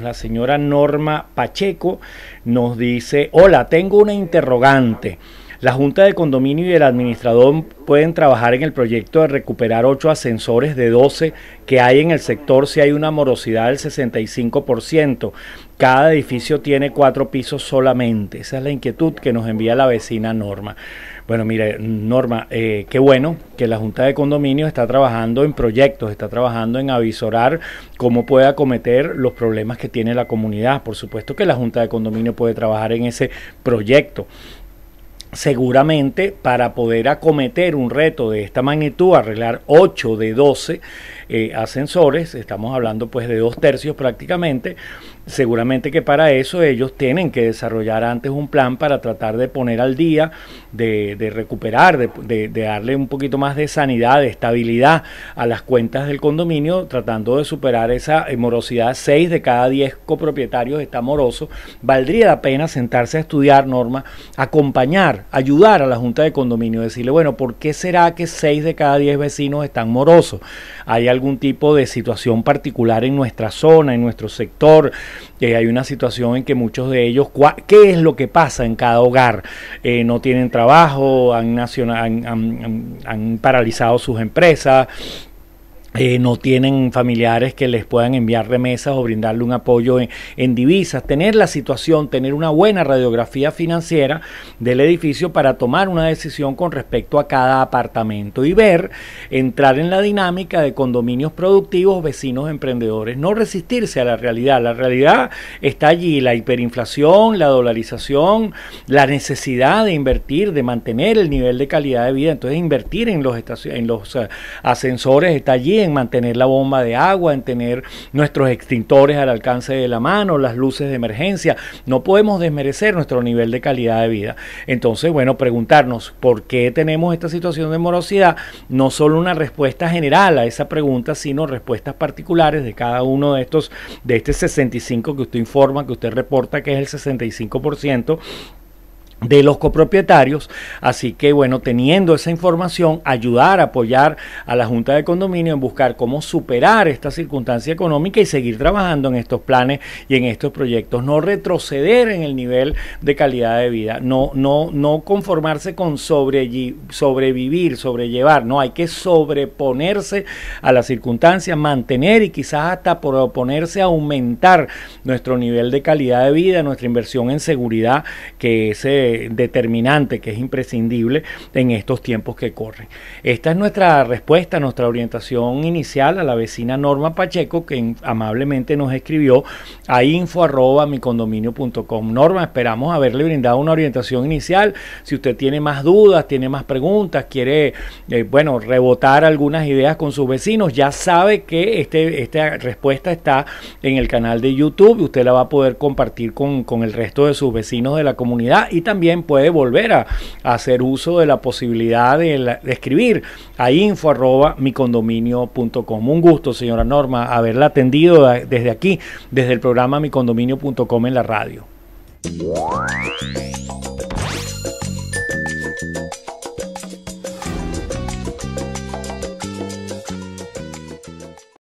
La señora Norma Pacheco nos dice, hola, tengo una interrogante. La Junta de Condominio y el administrador pueden trabajar en el proyecto de recuperar ocho ascensores de 12 que hay en el sector si hay una morosidad del 65%. Cada edificio tiene cuatro pisos solamente. Esa es la inquietud que nos envía la vecina Norma. Bueno, mire, Norma, eh, qué bueno que la Junta de Condominio está trabajando en proyectos, está trabajando en avisorar cómo puede acometer los problemas que tiene la comunidad. Por supuesto que la Junta de Condominio puede trabajar en ese proyecto seguramente para poder acometer un reto de esta magnitud, arreglar 8 de 12 eh, ascensores, estamos hablando pues de dos tercios prácticamente, seguramente que para eso ellos tienen que desarrollar antes un plan para tratar de poner al día, de, recuperar, de, darle un poquito más de sanidad, de estabilidad a las cuentas del condominio, tratando de superar esa morosidad. 6 de cada 10 copropietarios está moroso. Valdría la pena sentarse a estudiar, Norma, acompañar ayudar a la Junta de Condominio, decirle, bueno, ¿por qué será que seis de cada diez vecinos están morosos? ¿Hay algún tipo de situación particular en nuestra zona, en nuestro sector? Eh, hay una situación en que muchos de ellos, ¿qué es lo que pasa en cada hogar? Eh, no tienen trabajo, han, nacional, han paralizado sus empresas eh, no tienen familiares que les puedan enviar remesas o brindarle un apoyo en, divisas, tener la situación, tener una buena radiografía financiera del edificio para tomar una decisión con respecto a cada apartamento y ver, entrar en la dinámica de condominios productivos, vecinos emprendedores, no resistirse a la realidad. La realidad está allí, la hiperinflación, la dolarización, la necesidad de invertir, de mantener el nivel de calidad de vida, entonces invertir en los, en los eh, ascensores está allí en mantener la bomba de agua, en tener nuestros extintores al alcance de la mano, las luces de emergencia. No podemos desmerecer nuestro nivel de calidad de vida. Entonces, bueno, preguntarnos por qué tenemos esta situación de morosidad, no solo una respuesta general a esa pregunta, sino respuestas particulares de cada uno de estos, de este 65 que usted informa, que usted reporta que es el 65% de los copropietarios, así que bueno, teniendo esa información, ayudar, apoyar a la Junta de Condominio en buscar cómo superar esta circunstancia económica y seguir trabajando en estos planes y en estos proyectos, no retroceder en el nivel de calidad de vida, no no no conformarse con sobrevivir, sobrellevar, no, hay que sobreponerse a las circunstancias, mantener y quizás hasta proponerse a aumentar nuestro nivel de calidad de vida, nuestra inversión en seguridad que ese determinante que es imprescindible en estos tiempos que corren. Esta es nuestra respuesta, nuestra orientación inicial a la vecina Norma Pacheco que amablemente nos escribió a info Norma, esperamos haberle brindado una orientación inicial. Si usted tiene más dudas, tiene más preguntas, quiere, eh, bueno, rebotar algunas ideas con sus vecinos, ya sabe que este, esta respuesta está en el canal de YouTube. Usted la va a poder compartir con, con el resto de sus vecinos de la comunidad y también también puede volver a, hacer uso de la posibilidad de, escribir a info arroba com. Un gusto, señora Norma, haberla atendido desde aquí, desde el programa micondominio.com en la radio.